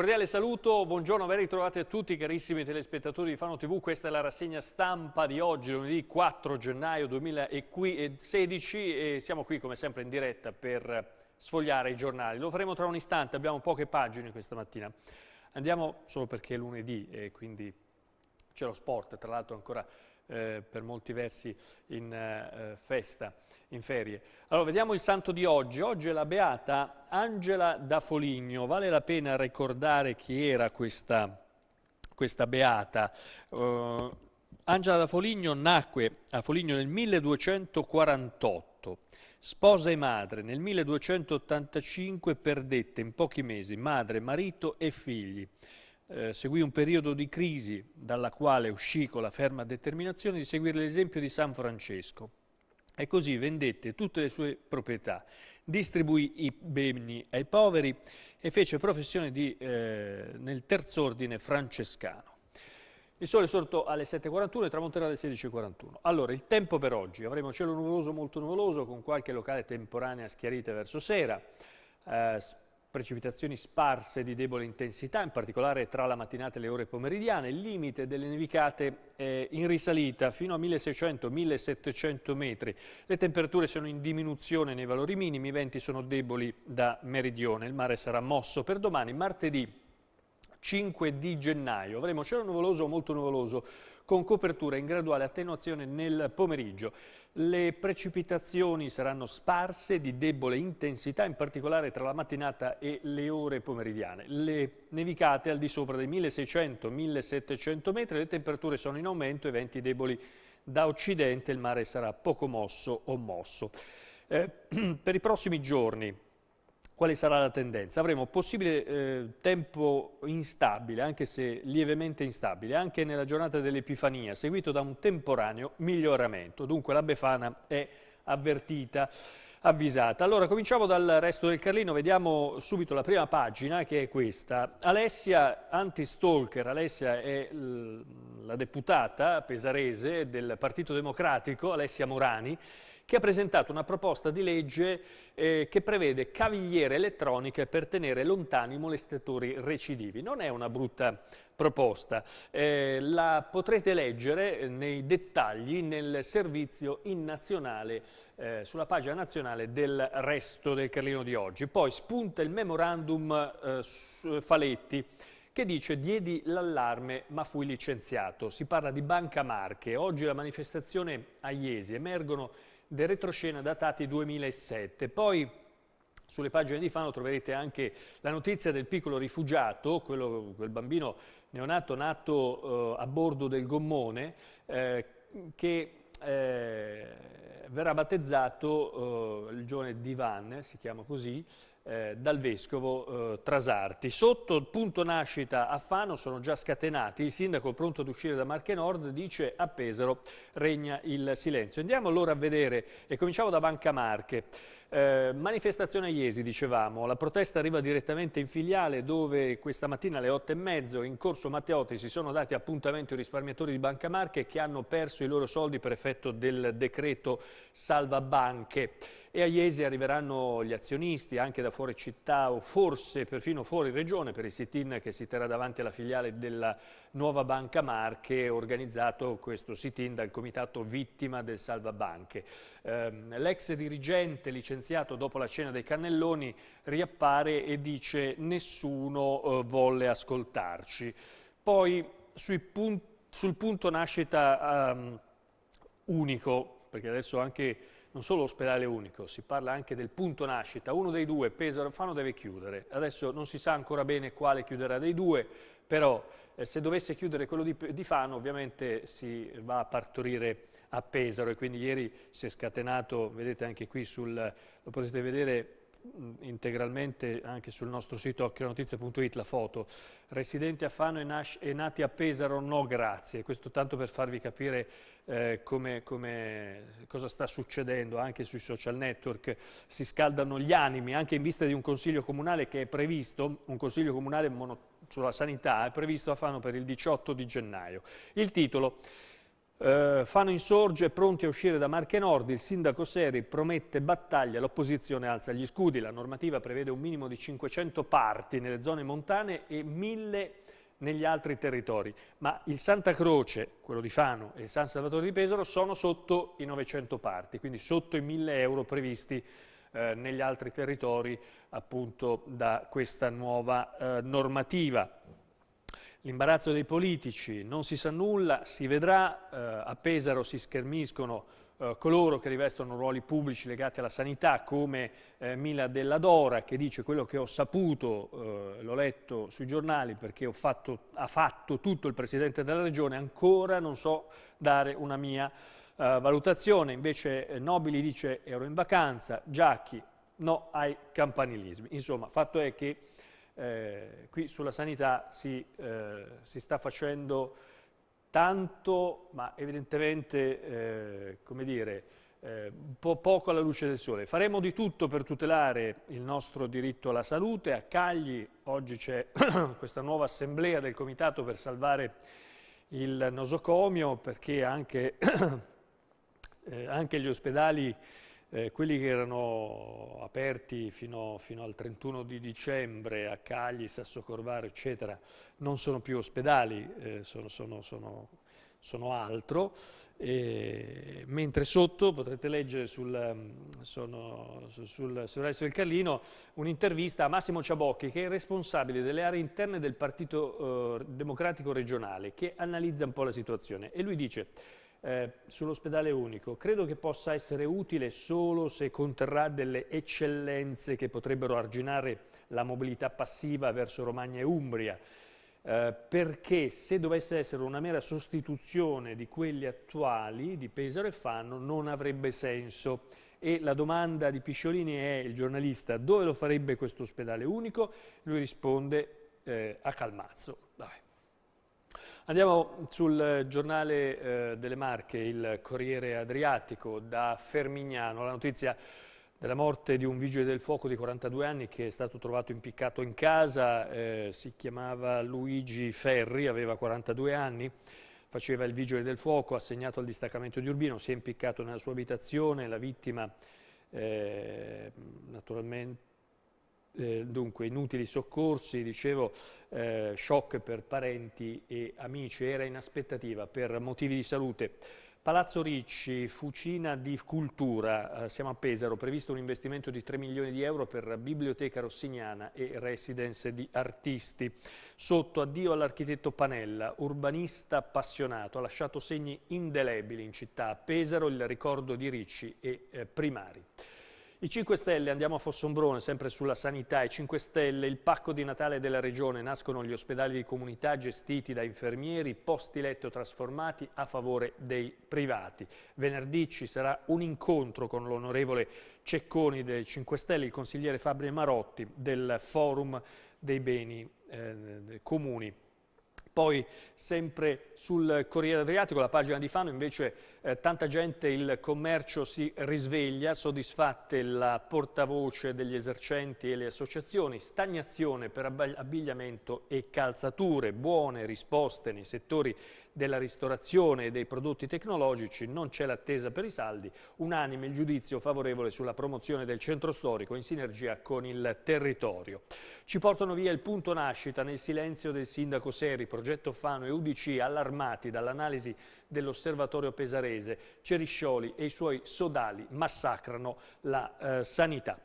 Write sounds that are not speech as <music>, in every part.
cordiale saluto, buongiorno, ben ritrovati a tutti carissimi telespettatori di Fano TV, questa è la rassegna stampa di oggi, lunedì 4 gennaio 2016 e siamo qui come sempre in diretta per sfogliare i giornali, lo faremo tra un istante, abbiamo poche pagine questa mattina, andiamo solo perché è lunedì e quindi c'è lo sport, tra l'altro ancora eh, per molti versi in eh, festa, in ferie. Allora vediamo il santo di oggi. Oggi è la beata Angela da Foligno. Vale la pena ricordare chi era questa, questa beata. Uh, Angela da Foligno nacque a Foligno nel 1248. Sposa e madre, nel 1285 perdette in pochi mesi madre, marito e figli eh, seguì un periodo di crisi dalla quale uscì con la ferma determinazione di seguire l'esempio di San Francesco e così vendette tutte le sue proprietà, distribuì i beni ai poveri e fece professione di, eh, nel terz'ordine francescano. Il sole è sorto alle 7.41 e tramonterà alle 16.41. Allora, il tempo per oggi. Avremo cielo nuvoloso, molto nuvoloso, con qualche locale temporanea schiarita verso sera. Eh, Precipitazioni sparse di debole intensità, in particolare tra la mattinata e le ore pomeridiane. Il limite delle nevicate è in risalita fino a 1600-1700 metri. Le temperature sono in diminuzione nei valori minimi, i venti sono deboli da meridione. Il mare sarà mosso per domani, martedì 5 di gennaio. Avremo cielo nuvoloso o molto nuvoloso con copertura in graduale attenuazione nel pomeriggio. Le precipitazioni saranno sparse di debole intensità, in particolare tra la mattinata e le ore pomeridiane. Le nevicate al di sopra dei 1600-1700 metri, le temperature sono in aumento e venti deboli da occidente, il mare sarà poco mosso o mosso. Eh, <clears throat> per i prossimi giorni quale sarà la tendenza. Avremo possibile eh, tempo instabile, anche se lievemente instabile, anche nella giornata dell'Epifania, seguito da un temporaneo miglioramento. Dunque la Befana è avvertita, avvisata. Allora, cominciamo dal resto del Carlino, vediamo subito la prima pagina, che è questa. Alessia, anti-stalker, Alessia è la deputata pesarese del Partito Democratico, Alessia Morani, che ha presentato una proposta di legge eh, che prevede cavigliere elettroniche per tenere lontani i molestatori recidivi. Non è una brutta proposta, eh, la potrete leggere eh, nei dettagli nel servizio in nazionale, eh, sulla pagina nazionale del resto del Carlino di oggi. Poi spunta il memorandum eh, eh, Faletti che dice diedi l'allarme ma fui licenziato. Si parla di Banca Marche. Oggi la manifestazione a Iesi emergono del retroscena datati 2007. Poi sulle pagine di Fano troverete anche la notizia del piccolo rifugiato, quello, quel bambino neonato nato eh, a bordo del gommone, eh, che eh, verrà battezzato eh, il giovane Divan, si chiama così, eh, dal Vescovo eh, Trasarti. Sotto il punto nascita a Fano sono già scatenati, il sindaco pronto ad uscire da Marche Nord dice a Pesaro regna il silenzio. Andiamo allora a vedere e cominciamo da Banca Marche. Eh, manifestazione a Iesi, dicevamo, la protesta arriva direttamente in filiale dove questa mattina alle otto e mezzo in corso Matteotti si sono dati appuntamento i risparmiatori di Banca Marche che hanno perso i loro soldi per effetto del decreto salva banche e a Iesi arriveranno gli azionisti anche da fuori fuori città o forse perfino fuori regione per il sit-in che si terrà davanti alla filiale della nuova Banca Marche, organizzato questo sit-in dal comitato vittima del salvabanche. Ehm, l'ex dirigente licenziato dopo la cena dei Cannelloni riappare e dice nessuno eh, volle ascoltarci. Poi pun sul punto nascita um, unico, perché adesso anche non solo ospedale unico, si parla anche del punto nascita, uno dei due, Pesaro Fano, deve chiudere. Adesso non si sa ancora bene quale chiuderà dei due, però eh, se dovesse chiudere quello di, di, Fano ovviamente si va a partorire a Pesaro e quindi ieri si è scatenato, vedete anche qui sul, lo potete vedere integralmente anche sul nostro sito occhionotizie.it la foto. Residenti a Fano e, nati a Pesaro, no grazie. Questo tanto per farvi capire eh, come, come, cosa sta succedendo anche sui social network. Si scaldano gli animi anche in vista di un consiglio comunale che è previsto, un consiglio comunale sulla sanità è previsto a Fano per il 18 di gennaio. Il titolo... Eh, fanno insorge pronti a uscire da Marche Nord, il sindaco Seri promette battaglia, l'opposizione alza gli scudi, la normativa prevede un minimo di 500 parti nelle zone montane e 1000 negli altri territori, ma il Santa Croce, quello di Fano e il San Salvatore di Pesaro sono sotto i 900 parti, quindi sotto i 1000 euro previsti eh, negli altri territori appunto da questa nuova eh, normativa. L'imbarazzo dei politici, non si sa nulla, si vedrà, eh, a Pesaro si schermiscono eh, coloro che rivestono ruoli pubblici legati alla sanità, come eh, Mila Della Dora, che dice quello che ho saputo, eh, l'ho letto sui giornali perché fatto, ha fatto tutto il Presidente della Regione, ancora non so dare una mia eh, valutazione. Invece eh, Nobili dice ero in vacanza, Giacchi no ai campanilismi. Insomma, fatto è che eh, qui sulla sanità si, eh, si, sta facendo tanto, ma evidentemente, eh, come dire, eh, un po' poco alla luce del sole. Faremo di tutto per tutelare il nostro diritto alla salute. A Cagli oggi c'è <coughs> questa nuova assemblea del Comitato per salvare il nosocomio perché anche, <coughs> eh, anche gli ospedali eh, quelli che erano aperti fino, fino, al 31 di dicembre a Cagli, Sasso Corvaro, eccetera, non sono più ospedali, eh, sono, sono, sono, sono, altro, e, mentre sotto potrete leggere sul, mm, sul, sul, sul resto del Carlino un'intervista a Massimo Ciabocchi, che è responsabile delle aree interne del Partito eh, Democratico Regionale, che analizza un po' la situazione e lui dice eh, sull'ospedale unico, credo che possa essere utile solo se conterrà delle eccellenze che potrebbero arginare la mobilità passiva verso Romagna e Umbria, eh, perché se dovesse essere una mera sostituzione di quelli attuali di Pesaro e Fanno non avrebbe senso. E la domanda di Pisciolini è, il giornalista, dove lo farebbe questo ospedale unico? Lui risponde eh, a Calmazzo. Dai. Andiamo sul eh, giornale eh, delle Marche, il Corriere Adriatico, da Fermignano, la notizia della morte di un vigile del fuoco di 42 anni che è stato trovato impiccato in casa, eh, si chiamava Luigi Ferri, aveva 42 anni, faceva il vigile del fuoco, assegnato al distaccamento di Urbino, si è impiccato nella sua abitazione, la vittima eh, naturalmente eh, dunque inutili soccorsi, dicevo eh, shock per parenti e amici, era in aspettativa per motivi di salute. Palazzo Ricci, fucina di cultura, eh, siamo a Pesaro, previsto un investimento di 3 milioni di euro per Biblioteca Rossignana e residence di artisti. Sotto addio all'architetto Panella, urbanista appassionato, ha lasciato segni indelebili in città. A Pesaro il ricordo di Ricci e eh, primari. I 5 Stelle, andiamo a Fossombrone, sempre sulla sanità, i 5 Stelle, il pacco di Natale della Regione, nascono gli ospedali di comunità gestiti da infermieri, posti letto trasformati a favore dei privati. Venerdì ci sarà un incontro con l'onorevole Cecconi dei 5 Stelle, il consigliere Fabri Marotti del Forum dei Beni eh, Comuni poi sempre sul Corriere Adriatico, la pagina di Fano, invece eh, tanta gente, il commercio si risveglia, soddisfatte la portavoce degli esercenti e le associazioni, stagnazione per abbigliamento e calzature, buone risposte nei settori della ristorazione e dei prodotti tecnologici, non c'è l'attesa per i saldi, unanime il giudizio favorevole sulla promozione del centro storico in sinergia con il territorio. Ci portano via il punto nascita nel silenzio del sindaco Seri, progetto Fano e UDC allarmati dall'analisi dell'osservatorio pesarese, Ceriscioli e i suoi sodali massacrano la eh, sanità.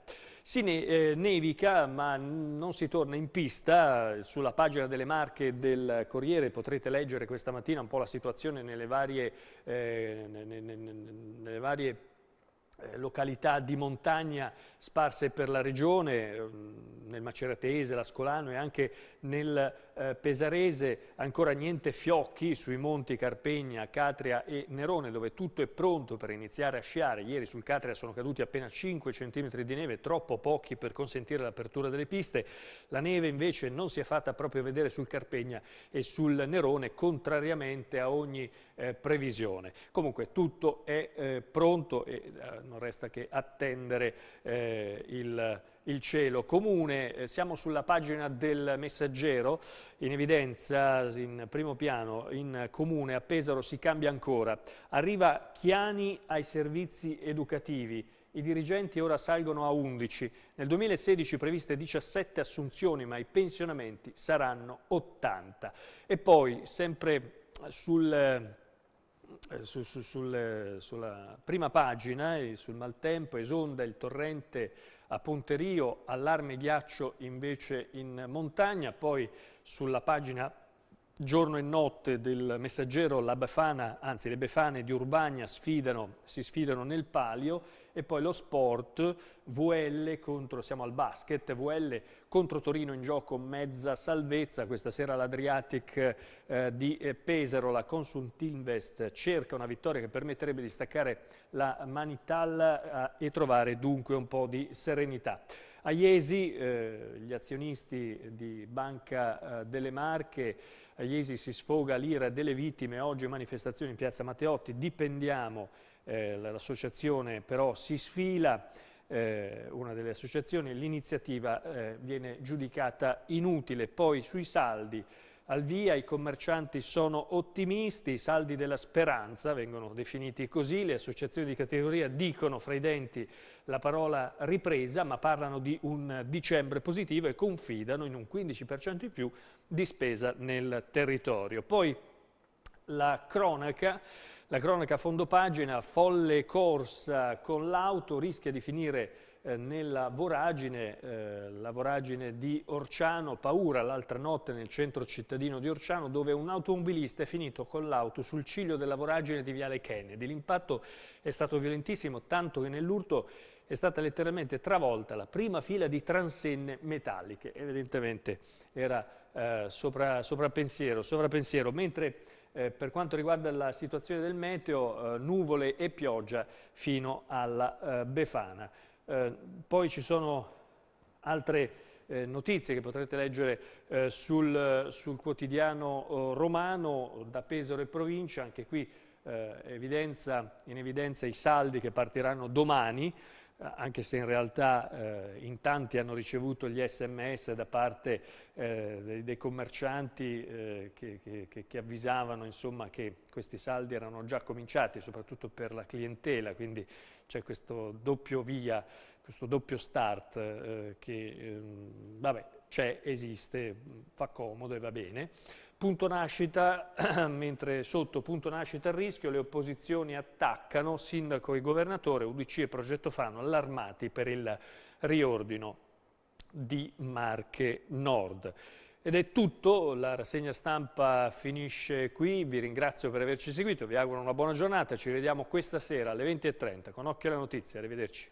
Si ne eh, nevica ma non si torna in pista, sulla pagina delle marche del Corriere potrete leggere questa mattina un po' la situazione nelle varie, eh, nelle varie eh, località di montagna sparse per la regione, mm, nel Maceratese, l'Ascolano e anche nel eh, pesarese ancora niente fiocchi sui monti Carpegna, Catria e Nerone dove tutto è pronto per iniziare a sciare. Ieri sul Catria sono caduti appena 5 cm di neve, troppo pochi per consentire l'apertura delle piste. La neve invece non si è fatta proprio vedere sul Carpegna e sul Nerone contrariamente a ogni eh, previsione. Comunque tutto è eh, pronto e eh, non resta che attendere eh, il il cielo. Comune, eh, siamo sulla pagina del messaggero, in evidenza, in primo piano, in comune a Pesaro si cambia ancora. Arriva Chiani ai servizi educativi, i dirigenti ora salgono a 11. Nel 2016 previste 17 assunzioni, ma i pensionamenti saranno 80. E poi, sempre sul... Eh, su, su, sul, eh, sulla prima pagina, sul maltempo, esonda il torrente a Ponterio, allarme ghiaccio invece in montagna, poi sulla pagina Giorno e notte del messaggero la Befana, anzi le Befane di Urbania sfidano, si sfidano nel palio e poi lo sport, VL contro, siamo al basket, VL contro Torino in gioco mezza salvezza, questa sera l'Adriatic eh, di eh, Pesaro, la Consultinvest cerca una vittoria che permetterebbe di staccare la Manital eh, e trovare dunque un po' di serenità. A Iesi eh, gli azionisti di Banca eh, delle Marche, a Iesi si sfoga l'ira delle vittime, oggi manifestazione in piazza Matteotti, dipendiamo, eh, l'associazione però si sfila, eh, una delle associazioni, l'iniziativa eh, viene giudicata inutile, poi sui saldi al via, i commercianti sono ottimisti, i saldi della speranza vengono definiti così, le associazioni di categoria dicono fra i denti la parola ripresa, ma parlano di un dicembre positivo e confidano in un 15% in più di spesa nel territorio. Poi la cronaca, la cronaca a fondo pagina, folle corsa con l'auto, rischia di finire eh, nella voragine, eh, la voragine di Orciano, paura l'altra notte nel centro cittadino di Orciano, dove un automobilista è finito con l'auto sul ciglio della voragine di Viale Kennedy. L'impatto è stato violentissimo, tanto che nell'urto è stata letteralmente travolta la prima fila di transenne metalliche. Evidentemente era eh, sopra, sovrappensiero, mentre... Eh, per quanto riguarda la situazione del meteo, eh, nuvole e pioggia fino alla eh, Befana. Eh, poi ci sono altre eh, notizie che potrete leggere eh, sul, sul, quotidiano eh, romano da Pesaro e provincia, anche qui eh, evidenza, in evidenza i saldi che partiranno domani, anche se in realtà in tanti hanno ricevuto gli sms da parte dei, dei, commercianti che, che, che, avvisavano insomma, che questi saldi erano già cominciati, soprattutto per la clientela, quindi c'è questo doppio via, questo doppio start eh, che ehm, vabbè, c'è, esiste, fa comodo e va bene. Punto nascita, <clears throat> mentre sotto punto nascita il rischio, le opposizioni attaccano sindaco e governatore, UDC e Progetto Fano, allarmati per il riordino di Marche Nord. Ed è tutto, la rassegna stampa finisce qui, vi ringrazio per averci seguito, vi auguro una buona giornata, ci vediamo questa sera alle 20.30 con Occhio alla Notizia, arrivederci.